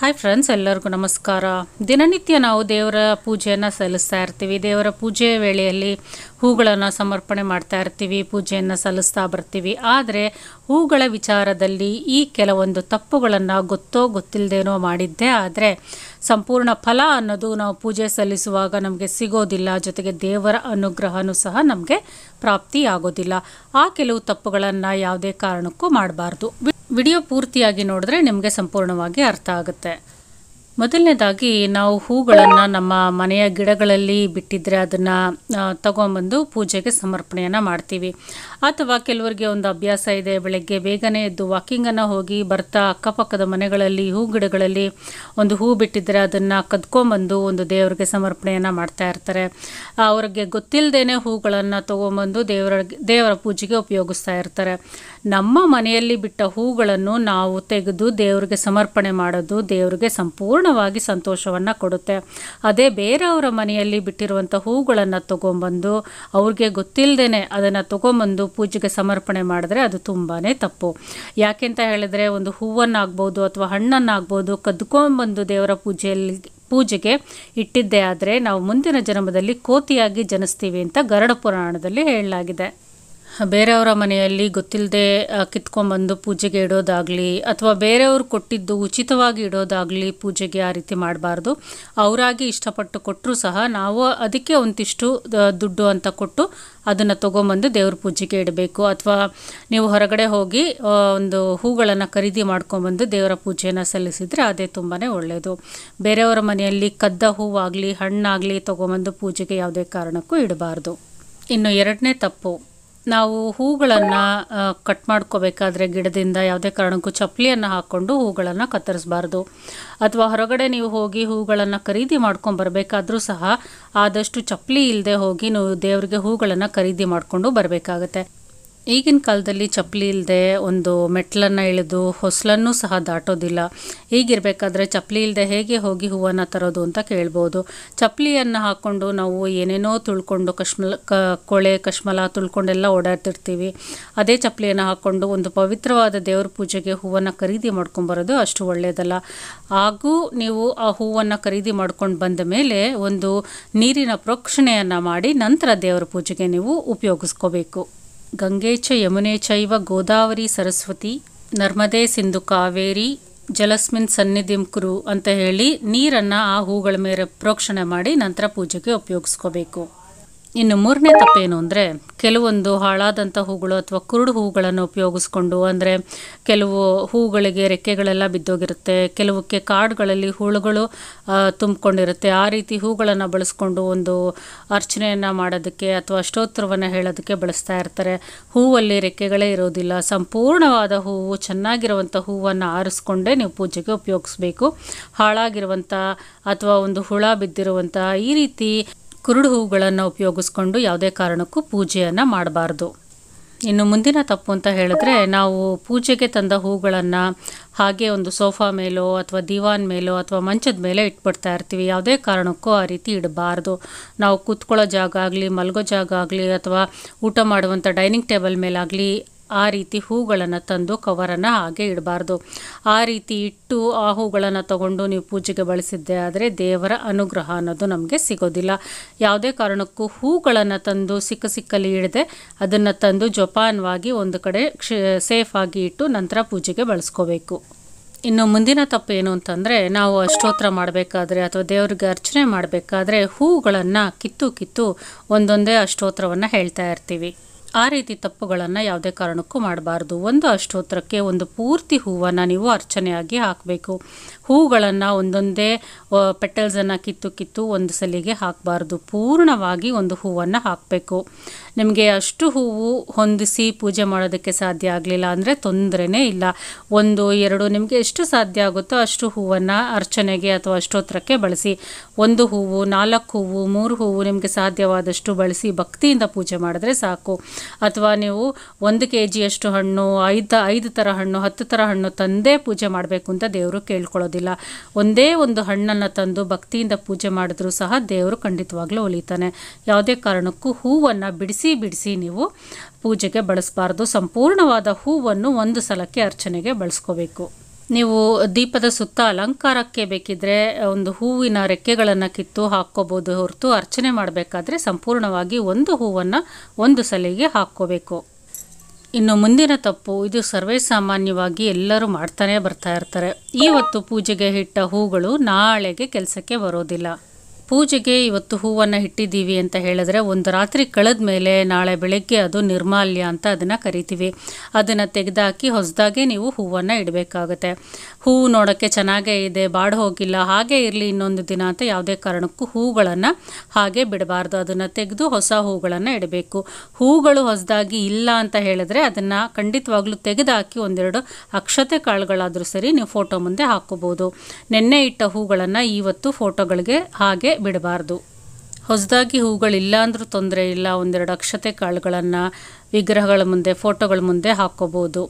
hi friends ಎಲ್ಲರಿಗೂ ನಮಸ್ಕಾರ ದಿನನಿತ್ಯ ನಾವು ದೇವರ ಪೂಜೆಯನ್ನು ಸಲ್ಲಿಸ್ತಾ ಇರ್ತೀವಿ ದೇವರ ಪೂಜೆ ವೇಳೆಯಲ್ಲಿ ಹೂಗಳನ್ನು ಸಮರ್ಪಣೆ ಮಾಡ್ತಾ ಇರ್ತೀವಿ ಪೂಜೆಯನ್ನು ಸಲ್ಲಿಸ್ತಾ ಬರ್ತೀವಿ ಆದರೆ ಹೂಗಳ ವಿಚಾರದಲ್ಲಿ ಈ ಕೆಲವೊಂದು ತಪ್ಪುಗಳನ್ನು ಗೊತ್ತೋ ಗೊತ್ತಿಲ್ಲದೇನೋ ಮಾಡಿದ್ದೆ ಆದರೆ ಸಂಪೂರ್ಣ ಫಲ ಅನ್ನೋದು ನಾವು ಪೂಜೆ ಸಲ್ಲಿಸುವಾಗ ನಮಗೆ ಸಿಗೋದಿಲ್ಲ ಜೊತೆಗೆ ದೇವರ ಅನುಗ್ರಹನೂ ಸಹ ನಮಗೆ ಪ್ರಾಪ್ತಿಯಾಗೋದಿಲ್ಲ ಆ ಕೆಲವು ತಪ್ಪುಗಳನ್ನು ಯಾವುದೇ ಕಾರಣಕ್ಕೂ ಮಾಡಬಾರ್ದು ವಿಡಿಯೋ ಪೂರ್ತಿಯಾಗಿ ನೋಡಿದ್ರೆ ನಿಮಗೆ ಸಂಪೂರ್ಣವಾಗಿ ಅರ್ಥ ಆಗುತ್ತೆ ಮೊದಲನೇದಾಗಿ ನಾವು ಹೂಗಳನ್ನು ನಮ್ಮ ಮನೆಯ ಗಿಡಗಳಲ್ಲಿ ಬಿಟ್ಟಿದ್ರೆ ಅದನ್ನು ತಗೊಂಬಂದು ಪೂಜೆಗೆ ಸಮರ್ಪಣೆಯನ್ನು ಮಾಡ್ತೀವಿ ಅಥವಾ ಕೆಲವರಿಗೆ ಒಂದು ಅಭ್ಯಾಸ ಇದೆ ಬೆಳಗ್ಗೆ ಬೇಗನೆ ಎದ್ದು ವಾಕಿಂಗನ್ನು ಹೋಗಿ ಬರ್ತಾ ಅಕ್ಕಪಕ್ಕದ ಮನೆಗಳಲ್ಲಿ ಹೂ ಗಿಡಗಳಲ್ಲಿ ಒಂದು ಹೂ ಬಿಟ್ಟಿದ್ರೆ ಅದನ್ನು ಕದ್ಕೊಂಬಂದು ಒಂದು ದೇವರಿಗೆ ಸಮರ್ಪಣೆಯನ್ನು ಮಾಡ್ತಾ ಇರ್ತಾರೆ ಅವರಿಗೆ ಗೊತ್ತಿಲ್ಲದೇನೆ ಹೂಗಳನ್ನು ತೊಗೊಂಬಂದು ದೇವರ ದೇವರ ಪೂಜೆಗೆ ಉಪಯೋಗಿಸ್ತಾ ಇರ್ತಾರೆ ನಮ್ಮ ಮನೆಯಲ್ಲಿ ಬಿಟ್ಟ ಹೂಗಳನ್ನು ನಾವು ತೆಗೆದು ದೇವರಿಗೆ ಸಮರ್ಪಣೆ ಮಾಡೋದು ದೇವರಿಗೆ ಸಂಪೂರ್ಣ ಸಂಪೂರ್ಣವಾಗಿ ಸಂತೋಷವನ್ನು ಕೊಡುತ್ತೆ ಅದೇ ಬೇರೆಯವರ ಮನೆಯಲ್ಲಿ ಬಿಟ್ಟಿರುವಂಥ ಹೂಗಳನ್ನು ತೊಗೊಂಬಂದು ಅವ್ರಿಗೆ ಗೊತ್ತಿಲ್ಲದೇ ಅದನ್ನು ತೊಗೊಂಬಂದು ಪೂಜೆಗೆ ಸಮರ್ಪಣೆ ಮಾಡಿದ್ರೆ ಅದು ತುಂಬಾ ತಪ್ಪು ಯಾಕೆಂತ ಹೇಳಿದ್ರೆ ಒಂದು ಹೂವನ್ನಾಗ್ಬೋದು ಅಥವಾ ಹಣ್ಣನ್ನಾಗ್ಬೋದು ಕದ್ಕೊಂಬಂದು ದೇವರ ಪೂಜೆಯಲ್ಲಿ ಪೂಜೆಗೆ ಇಟ್ಟಿದ್ದೇ ಆದರೆ ನಾವು ಮುಂದಿನ ಜನ್ಮದಲ್ಲಿ ಕೋತಿಯಾಗಿ ಜನಿಸ್ತೀವಿ ಅಂತ ಗರುಡ ಪುರಾಣದಲ್ಲಿ ಹೇಳಲಾಗಿದೆ ಬೇರೆಯವರ ಮನೆಯಲ್ಲಿ ಗೊತ್ತಿಲ್ಲದೆ ಕಿತ್ಕೊಂಡ್ಬಂದು ಪೂಜೆಗೆ ಇಡೋದಾಗಲಿ ಅಥವಾ ಬೇರೆಯವರು ಕೊಟ್ಟಿದ್ದು ಉಚಿತವಾಗಿ ಇಡೋದಾಗಲಿ ಪೂಜೆಗೆ ಆ ರೀತಿ ಮಾಡಬಾರ್ದು ಅವರಾಗಿ ಇಷ್ಟಪಟ್ಟು ಕೊಟ್ಟರು ಸಹ ನಾವು ಅದಕ್ಕೆ ಒಂದಿಷ್ಟು ದುಡ್ಡು ಅಂತ ಕೊಟ್ಟು ಅದನ್ನು ತೊಗೊಂಬಂದು ದೇವ್ರ ಪೂಜೆಗೆ ಇಡಬೇಕು ಅಥವಾ ನೀವು ಹೊರಗಡೆ ಹೋಗಿ ಒಂದು ಹೂಗಳನ್ನು ಖರೀದಿ ಮಾಡ್ಕೊಂಬಂದು ದೇವರ ಪೂಜೆಯನ್ನು ಸಲ್ಲಿಸಿದರೆ ಅದೇ ತುಂಬಾ ಒಳ್ಳೆಯದು ಬೇರೆಯವರ ಮನೆಯಲ್ಲಿ ಕದ್ದ ಹೂವಾಗಲಿ ಹಣ್ಣಾಗಲಿ ತೊಗೊಂಬಂದು ಪೂಜೆಗೆ ಯಾವುದೇ ಕಾರಣಕ್ಕೂ ಇಡಬಾರ್ದು ಇನ್ನು ಎರಡನೇ ತಪ್ಪು ನಾವು ಹೂಗಳನ್ನು ಕಟ್ ಮಾಡ್ಕೋಬೇಕಾದ್ರೆ ಗಿಡದಿಂದ ಯಾವುದೇ ಕಾರಣಕ್ಕೂ ಚಪ್ಪಲಿಯನ್ನು ಹಾಕ್ಕೊಂಡು ಹೂಗಳನ್ನು ಕತ್ತರಿಸಬಾರ್ದು ಅಥವಾ ಹೊರಗಡೆ ನೀವು ಹೋಗಿ ಹೂಗಳನ್ನು ಖರೀದಿ ಮಾಡ್ಕೊಂಡು ಸಹ ಆದಷ್ಟು ಚಪ್ಪಲಿ ಇಲ್ಲದೆ ಹೋಗಿ ನೀವು ದೇವರಿಗೆ ಹೂಗಳನ್ನು ಖರೀದಿ ಮಾಡಿಕೊಂಡು ಬರಬೇಕಾಗತ್ತೆ ಈಗಿನ ಕಾಲದಲ್ಲಿ ಚಪ್ಪಲಿ ಇಲ್ಲದೆ ಒಂದು ಮೆಟ್ಲನ್ನು ಇಳಿದು ಹೊಸಲನ್ನು ಸಹ ದಾಟೋದಿಲ್ಲ ಈಗಿರಬೇಕಾದ್ರೆ ಚಪ್ಪಲಿ ಇಲ್ಲದೆ ಹೇಗೆ ಹೋಗಿ ಹೂವನ್ನು ತರೋದು ಅಂತ ಕೇಳ್ಬೋದು ಚಪ್ಪಲಿಯನ್ನು ಹಾಕ್ಕೊಂಡು ನಾವು ಏನೇನೋ ತುಳ್ಕೊಂಡು ಕಶ್ಮಲ ಕ ಕೊಳೆ ಕಶ್ಮಲ ತುಳ್ಕೊಂಡೆಲ್ಲ ಓಡಾಡ್ತಿರ್ತೀವಿ ಅದೇ ಚಪ್ಪಲಿಯನ್ನು ಹಾಕ್ಕೊಂಡು ಒಂದು ಪವಿತ್ರವಾದ ದೇವ್ರ ಪೂಜೆಗೆ ಹೂವನ್ನು ಖರೀದಿ ಮಾಡ್ಕೊಂಬರೋದು ಅಷ್ಟು ಒಳ್ಳೆಯದಲ್ಲ ಹಾಗೂ ನೀವು ಆ ಹೂವನ್ನು ಖರೀದಿ ಮಾಡ್ಕೊಂಡು ಬಂದ ಮೇಲೆ ಒಂದು ನೀರಿನ ಪ್ರೋಕ್ಷಣೆಯನ್ನು ಮಾಡಿ ನಂತರ ದೇವರ ಪೂಜೆಗೆ ನೀವು ಉಪಯೋಗಿಸ್ಕೋಬೇಕು ಗಂಗೇಚ ಚ ಚೈವ ಗೋದಾವರಿ ಸರಸ್ವತಿ ನರ್ಮದೇ ಸಿಂಧು ಕಾವೇರಿ ಜಲಸ್ಮಿನ್ ಸನ್ನಿಧಿಂ ಕುರು ಅಂತ ಹೇಳಿ ನೀರನ್ನು ಆ ಹೂಗಳ ಮೇಲೆ ಪ್ರೋಕ್ಷಣೆ ಮಾಡಿ ನಂತರ ಪೂಜೆಗೆ ಉಪಯೋಗಿಸ್ಕೋಬೇಕು ಇನ್ನು ಮೂರನೇ ತಪ್ಪೇನು ಅಂದರೆ ಕೆಲವೊಂದು ಹಾಳಾದಂಥ ಹೂಗಳು ಅಥವಾ ಕುರುಡು ಹೂಗಳನ್ನು ಉಪಯೋಗಿಸ್ಕೊಂಡು ಅಂದರೆ ಕೆಲವು ಹೂಗಳಿಗೆ ರೆಕ್ಕೆಗಳೆಲ್ಲ ಬಿದ್ದೋಗಿರುತ್ತೆ ಕೆಲವಕ್ಕೆ ಕಾಡುಗಳಲ್ಲಿ ಹುಳುಗಳು ತುಂಬಿಕೊಂಡಿರುತ್ತೆ ಆ ರೀತಿ ಹೂಗಳನ್ನು ಬಳಸ್ಕೊಂಡು ಒಂದು ಅರ್ಚನೆಯನ್ನು ಮಾಡೋದಕ್ಕೆ ಅಥವಾ ಅಷ್ಟೋತ್ತರವನ್ನು ಹೇಳೋದಕ್ಕೆ ಬಳಸ್ತಾ ಇರ್ತಾರೆ ಹೂವಲ್ಲಿ ರೆಕ್ಕೆಗಳೇ ಇರೋದಿಲ್ಲ ಸಂಪೂರ್ಣವಾದ ಹೂವು ಚೆನ್ನಾಗಿರುವಂಥ ಹೂವನ್ನು ಆರಿಸ್ಕೊಂಡೇ ನೀವು ಪೂಜೆಗೆ ಉಪಯೋಗಿಸ್ಬೇಕು ಹಾಳಾಗಿರುವಂಥ ಅಥವಾ ಒಂದು ಹುಳ ಬಿದ್ದಿರುವಂಥ ಈ ರೀತಿ ಕುರುಡು ಹೂಗಳನ್ನು ಉಪಯೋಗಿಸ್ಕೊಂಡು ಯಾವುದೇ ಕಾರಣಕ್ಕೂ ಪೂಜೆಯನ್ನು ಮಾಡಬಾರ್ದು ಇನ್ನು ಮುಂದಿನ ತಪ್ಪು ಅಂತ ಹೇಳಿದ್ರೆ ನಾವು ಪೂಜೆಗೆ ತಂದ ಹೂಗಳನ್ನು ಹಾಗೆ ಒಂದು ಸೋಫಾ ಮೇಲೋ ಅಥವಾ ದಿವಾನ್ ಮೇಲೋ ಅಥವಾ ಮಂಚದ ಮೇಲೆ ಇಟ್ಬಿಡ್ತಾ ಇರ್ತೀವಿ ಯಾವುದೇ ಕಾರಣಕ್ಕೂ ಆ ರೀತಿ ಇಡಬಾರ್ದು ನಾವು ಕೂತ್ಕೊಳ್ಳೋ ಜಾಗ ಆಗಲಿ ಮಲಗೋ ಜಾಗ ಆಗಲಿ ಅಥವಾ ಊಟ ಮಾಡುವಂಥ ಡೈನಿಂಗ್ ಟೇಬಲ್ ಮೇಲಾಗಲಿ ಆ ರೀತಿ ಹೂಗಳನ್ನು ತಂದು ಕವರನ್ನು ಹಾಗೆ ಇಡಬಾರ್ದು ಆ ರೀತಿ ಇಟ್ಟು ಆ ಹೂಗಳನ್ನು ತಗೊಂಡು ನೀವು ಪೂಜೆಗೆ ಬಳಸಿದ್ದೆ ಆದರೆ ದೇವರ ಅನುಗ್ರಹ ಅನ್ನೋದು ನಮಗೆ ಸಿಗೋದಿಲ್ಲ ಯಾವುದೇ ಕಾರಣಕ್ಕೂ ಹೂಗಳನ್ನು ತಂದು ಸಿಕ್ಕ ಸಿಕ್ಕಲ್ಲಿ ಇಡದೆ ಅದನ್ನು ತಂದು ಜೋಪಾನವಾಗಿ ಒಂದು ಕಡೆ ಕ್ಷ ಸೇಫ್ ಆಗಿ ಇಟ್ಟು ನಂತರ ಪೂಜೆಗೆ ಬಳಸ್ಕೋಬೇಕು ಇನ್ನು ಮುಂದಿನ ತಪ್ಪು ಏನು ಅಂತಂದರೆ ನಾವು ಅಷ್ಟೋತ್ರ ಮಾಡಬೇಕಾದ್ರೆ ಅಥವಾ ದೇವರಿಗೆ ಅರ್ಚನೆ ಮಾಡಬೇಕಾದ್ರೆ ಹೂಗಳನ್ನು ಕಿತ್ತು ಕಿತ್ತು ಒಂದೊಂದೇ ಅಷ್ಟೋತ್ರವನ್ನು ಹೇಳ್ತಾ ಇರ್ತೀವಿ ಆ ರೀತಿ ತಪ್ಪುಗಳನ್ನು ಯಾವುದೇ ಕಾರಣಕ್ಕೂ ಮಾಡಬಾರ್ದು ಒಂದು ಅಷ್ಟೋತ್ರಕ್ಕೆ ಒಂದು ಪೂರ್ತಿ ಹೂವನ್ನು ನೀವು ಅರ್ಚನೆಯಾಗಿ ಹಾಕಬೇಕು ಹೂಗಳನ್ನು ಒಂದೊಂದೇ ಪೆಟಲ್ಸನ್ನು ಕಿತ್ತು ಕಿತ್ತು ಒಂದು ಸಲಿಗೆ ಹಾಕಬಾರ್ದು ಪೂರ್ಣವಾಗಿ ಒಂದು ಹೂವನ್ನು ಹಾಕಬೇಕು ನಿಮಗೆ ಅಷ್ಟು ಹೂವು ಹೊಂದಿಸಿ ಪೂಜೆ ಮಾಡೋದಕ್ಕೆ ಸಾಧ್ಯ ಆಗಲಿಲ್ಲ ಅಂದರೆ ತೊಂದರೆನೇ ಇಲ್ಲ ಒಂದು ಎರಡು ನಿಮಗೆ ಎಷ್ಟು ಸಾಧ್ಯ ಆಗುತ್ತೋ ಅಷ್ಟು ಹೂವನ್ನು ಅರ್ಚನೆಗೆ ಅಥವಾ ಅಷ್ಟೋತ್ರಕ್ಕೆ ಬಳಸಿ ಒಂದು ಹೂವು ನಾಲ್ಕು ಹೂವು ಮೂರು ಹೂವು ನಿಮಗೆ ಸಾಧ್ಯವಾದಷ್ಟು ಬಳಸಿ ಭಕ್ತಿಯಿಂದ ಪೂಜೆ ಮಾಡಿದ್ರೆ ಸಾಕು ಅಥವಾ ನೀವು ಒಂದು ಕೆ ಜಿಯಷ್ಟು ಹಣ್ಣು ಐದು ಐದು ಥರ ಹಣ್ಣು ಹತ್ತು ಥರ ಹಣ್ಣು ತಂದೇ ಪೂಜೆ ಮಾಡಬೇಕು ಅಂತ ದೇವರು ಕೇಳ್ಕೊಳ್ಳೋದಿಲ್ಲ ಒಂದೇ ಒಂದು ಹಣ್ಣನ್ನು ತಂದು ಭಕ್ತಿಯಿಂದ ಪೂಜೆ ಮಾಡಿದ್ರೂ ಸಹ ದೇವರು ಖಂಡಿತವಾಗ್ಲೂ ಒಲಿತಾನೆ ಯಾವುದೇ ಕಾರಣಕ್ಕೂ ಹೂವನ್ನು ಬಿಡಿಸಿ ಬಿಡಿಸಿ ಬಿಡಿಸಿ ನೀವು ಪೂಜೆಗೆ ಬಳಸಬಾರ್ದು ಸಂಪೂರ್ಣವಾದ ಹೂವನ್ನು ಒಂದು ಸಲಕ್ಕೆ ಅರ್ಚನೆಗೆ ಬಳಸ್ಕೋಬೇಕು ನೀವು ದೀಪದ ಸುತ್ತ ಅಲಂಕಾರಕ್ಕೆ ಬೇಕಿದ್ರೆ ಒಂದು ಹೂವಿನ ರೆಕ್ಕೆಗಳನ್ನು ಕಿತ್ತು ಹಾಕ್ಕೋಬೋದು ಹೊರತು ಅರ್ಚನೆ ಮಾಡಬೇಕಾದ್ರೆ ಸಂಪೂರ್ಣವಾಗಿ ಒಂದು ಹೂವನ್ನು ಒಂದು ಸಲಿಗೆ ಹಾಕ್ಕೋಬೇಕು ಇನ್ನು ಮುಂದಿನ ತಪ್ಪು ಇದು ಸರ್ವೇ ಸಾಮಾನ್ಯವಾಗಿ ಎಲ್ಲರೂ ಮಾಡ್ತಾನೆ ಬರ್ತಾ ಇರ್ತಾರೆ ಇವತ್ತು ಪೂಜೆಗೆ ಇಟ್ಟ ಹೂಗಳು ನಾಳೆಗೆ ಕೆಲಸಕ್ಕೆ ಬರೋದಿಲ್ಲ ಪೂಜೆಗೆ ಇವತ್ತು ಹೂವನ್ನು ಇಟ್ಟಿದ್ದೀವಿ ಅಂತ ಹೇಳಿದ್ರೆ ಒಂದು ರಾತ್ರಿ ಕಳೆದ ಮೇಲೆ ನಾಳೆ ಬೆಳಗ್ಗೆ ಅದು ನಿರ್ಮಾಲ್ಯ ಅಂತ ಅದನ್ನು ಕರಿತೀವಿ ಅದನ್ನು ತೆಗೆದಾಕಿ ಹೊಸದಾಗೆ ನೀವು ಹೂವನ್ನು ಇಡಬೇಕಾಗುತ್ತೆ ಹೂವು ನೋಡೋಕ್ಕೆ ಚೆನ್ನಾಗೇ ಇದೆ ಬಾಡು ಹೋಗಿಲ್ಲ ಹಾಗೆ ಇರಲಿ ಇನ್ನೊಂದು ದಿನ ಅಂತ ಯಾವುದೇ ಕಾರಣಕ್ಕೂ ಹೂಗಳನ್ನು ಹಾಗೆ ಬಿಡಬಾರ್ದು ಅದನ್ನು ತೆಗೆದು ಹೊಸ ಹೂಗಳನ್ನು ಇಡಬೇಕು ಹೂಗಳು ಹೊಸದಾಗಿ ಇಲ್ಲ ಅಂತ ಹೇಳಿದ್ರೆ ಅದನ್ನು ಖಂಡಿತವಾಗ್ಲೂ ತೆಗೆದಾಕಿ ಒಂದೆರಡು ಅಕ್ಷತೆ ಕಾಳುಗಳಾದರೂ ಸರಿ ನೀವು ಫೋಟೋ ಮುಂದೆ ಹಾಕೋಬೋದು ನೆನ್ನೆ ಇಟ್ಟ ಹೂಗಳನ್ನು ಇವತ್ತು ಫೋಟೋಗಳಿಗೆ ಹಾಗೆ ಬಿಡಬಾರ್ದು ಹೊಸದಾಗಿ ಹೂಗಳಿಲ್ಲ ಅಂದರೂ ತೊಂದರೆ ಇಲ್ಲ ಒಂದೆರಡು ಅಕ್ಷತೆ ಕಾಳುಗಳನ್ನು ವಿಗ್ರಹಗಳ ಮುಂದೆ ಫೋಟೋಗಳ ಮುಂದೆ ಹಾಕ್ಕೋಬೋದು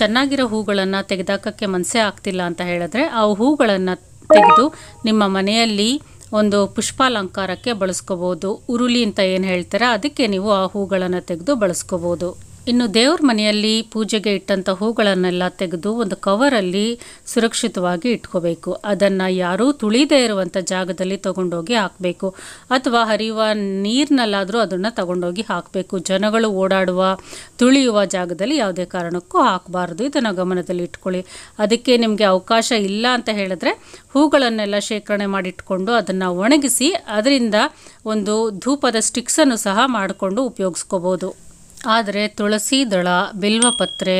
ಚೆನ್ನಾಗಿರೋ ಹೂಗಳನ್ನು ತೆಗೆದಾಕಕ್ಕೆ ಮನಸ್ಸೇ ಆಗ್ತಿಲ್ಲ ಅಂತ ಹೇಳಿದ್ರೆ ಆ ಹೂಗಳನ್ನು ತೆಗೆದು ನಿಮ್ಮ ಮನೆಯಲ್ಲಿ ಒಂದು ಪುಷ್ಪಾಲಂಕಾರಕ್ಕೆ ಬಳಸ್ಕೋಬೋದು ಉರುಳಿ ಅಂತ ಏನು ಹೇಳ್ತಾರೆ ಅದಕ್ಕೆ ನೀವು ಆ ಹೂಗಳನ್ನು ತೆಗೆದು ಬಳಸ್ಕೋಬೋದು ಇನ್ನು ದೇವ್ರ ಮನೆಯಲ್ಲಿ ಪೂಜೆಗೆ ಇಟ್ಟಂಥ ಹೂಗಳನ್ನೆಲ್ಲ ತೆಗೆದು ಒಂದು ಕವರಲ್ಲಿ ಸುರಕ್ಷಿತವಾಗಿ ಇಟ್ಕೋಬೇಕು ಅದನ್ನು ಯಾರೂ ತುಳಿದೇ ಇರುವಂಥ ಜಾಗದಲ್ಲಿ ತಗೊಂಡೋಗಿ ಹಾಕಬೇಕು ಅಥವಾ ಹರಿಯುವ ನೀರಿನಲ್ಲಾದರೂ ಅದನ್ನು ತಗೊಂಡೋಗಿ ಹಾಕಬೇಕು ಜನಗಳು ಓಡಾಡುವ ತುಳಿಯುವ ಜಾಗದಲ್ಲಿ ಯಾವುದೇ ಕಾರಣಕ್ಕೂ ಹಾಕಬಾರ್ದು ಇದನ್ನು ಗಮನದಲ್ಲಿ ಇಟ್ಕೊಳ್ಳಿ ಅದಕ್ಕೆ ನಿಮಗೆ ಅವಕಾಶ ಇಲ್ಲ ಅಂತ ಹೇಳಿದ್ರೆ ಹೂಗಳನ್ನೆಲ್ಲ ಶೇಖರಣೆ ಮಾಡಿಟ್ಕೊಂಡು ಅದನ್ನು ಒಣಗಿಸಿ ಅದರಿಂದ ಒಂದು ಧೂಪದ ಸ್ಟಿಕ್ಸನ್ನು ಸಹ ಮಾಡಿಕೊಂಡು ಉಪಯೋಗಿಸ್ಕೋಬೋದು ಆದರೆ ತುಳಸಿ ದಳ ಬಿಲ್ವಪತ್ರೆ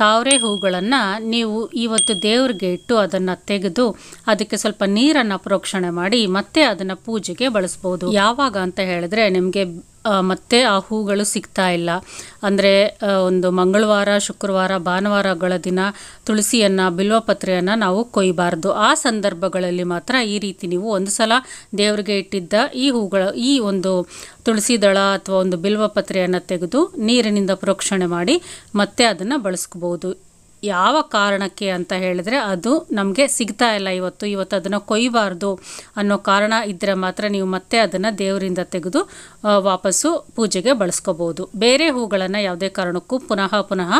ತಾವರೆ ಹೂಗಳನ್ನು ನೀವು ಇವತ್ತು ದೇವರಿಗೆ ಇಟ್ಟು ಅದನ್ನು ತೆಗೆದು ಅದಕ್ಕೆ ಸ್ವಲ್ಪ ನೀರನ್ನು ಪ್ರೋಕ್ಷಣೆ ಮಾಡಿ ಮತ್ತೆ ಅದನ್ನು ಪೂಜೆಗೆ ಬಳಸ್ಬೋದು ಯಾವಾಗ ಅಂತ ಹೇಳಿದ್ರೆ ನಿಮಗೆ ಮತ್ತೆ ಆ ಹೂಗಳು ಸಿಗ್ತಾ ಇಲ್ಲ ಅಂದರೆ ಒಂದು ಮಂಗಳವಾರ ಶುಕ್ರವಾರ ಭಾನುವಾರಗಳ ದಿನ ತುಳಸಿಯನ್ನು ಬಿಲ್ವಪತ್ರೆಯನ್ನು ನಾವು ಕೊಯ್ಬಾರ್ದು ಆ ಸಂದರ್ಭಗಳಲ್ಲಿ ಮಾತ್ರ ಈ ರೀತಿ ನೀವು ಒಂದು ಸಲ ದೇವರಿಗೆ ಇಟ್ಟಿದ್ದ ಈ ಹೂಗಳ ಈ ಒಂದು ತುಳಸಿ ದಳ ಅಥವಾ ಒಂದು ಬಿಲ್ವಪತ್ರೆಯನ್ನು ತೆಗೆದು ನೀರಿನಿಂದ ಪ್ರೋಕ್ಷಣೆ ಮಾಡಿ ಮತ್ತೆ ಅದನ್ನು ಬಳಸ್ಕೋಬಹುದು ಯಾವ ಕಾರಣಕ್ಕೆ ಅಂತ ಹೇಳಿದ್ರೆ ಅದು ನಮಗೆ ಸಿಗ್ತಾ ಇಲ್ಲ ಇವತ್ತು ಇವತ್ತು ಅದನ್ನು ಕೊಯ್ಯಬಾರ್ದು ಅನ್ನೋ ಕಾರಣ ಇದ್ದರೆ ಮಾತ್ರ ನೀವು ಮತ್ತೆ ಅದನ್ನು ದೇವರಿಂದ ತೆಗೆದು ವಾಪಸ್ಸು ಪೂಜೆಗೆ ಬಳಸ್ಕೋಬಹುದು ಬೇರೆ ಹೂಗಳನ್ನು ಯಾವುದೇ ಕಾರಣಕ್ಕೂ ಪುನಃ ಪುನಃ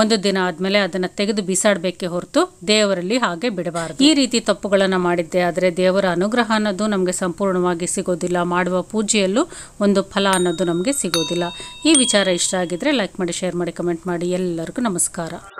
ಒಂದು ದಿನ ಆದಮೇಲೆ ಅದನ್ನು ತೆಗೆದು ಬಿಸಾಡಬೇಕೆ ಹೊರತು ದೇವರಲ್ಲಿ ಹಾಗೆ ಬಿಡಬಾರ್ದು ಈ ರೀತಿ ತಪ್ಪುಗಳನ್ನು ಮಾಡಿದ್ದೆ ಆದರೆ ದೇವರ ಅನುಗ್ರಹ ಅನ್ನೋದು ನಮಗೆ ಸಂಪೂರ್ಣವಾಗಿ ಸಿಗೋದಿಲ್ಲ ಮಾಡುವ ಪೂಜೆಯಲ್ಲೂ ಒಂದು ಫಲ ಅನ್ನೋದು ನಮಗೆ ಸಿಗೋದಿಲ್ಲ ಈ ವಿಚಾರ ಇಷ್ಟ ಆಗಿದ್ರೆ ಲೈಕ್ ಮಾಡಿ ಶೇರ್ ಮಾಡಿ ಕಮೆಂಟ್ ಮಾಡಿ ಎಲ್ಲರಿಗೂ ನಮಸ್ಕಾರ